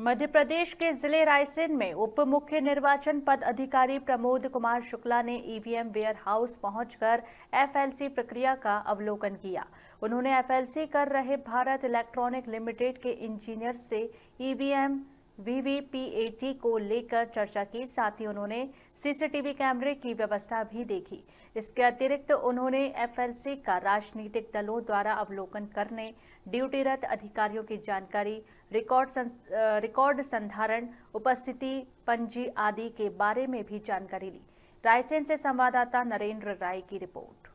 मध्य प्रदेश के जिले रायसेन में उप मुख्य निर्वाचन पद अधिकारी प्रमोद कुमार शुक्ला ने ईवीएम वेयर हाउस पहुंचकर एफएलसी प्रक्रिया का अवलोकन किया उन्होंने एफएलसी कर रहे भारत इलेक्ट्रॉनिक लिमिटेड के इंजीनियर से ईवीएम वीवीपीएटी को लेकर चर्चा की साथ ही उन्होंने सीसीटीवी कैमरे की व्यवस्था भी देखी इसके अतिरिक्त उन्होंने एफएलसी का राजनीतिक दलों द्वारा अवलोकन करने ड्यूटीरत अधिकारियों की जानकारी रिकॉर्ड सं, रिकॉर्ड संधारण उपस्थिति पंजी आदि के बारे में भी जानकारी ली रायसेन से संवाददाता नरेंद्र राय की रिपोर्ट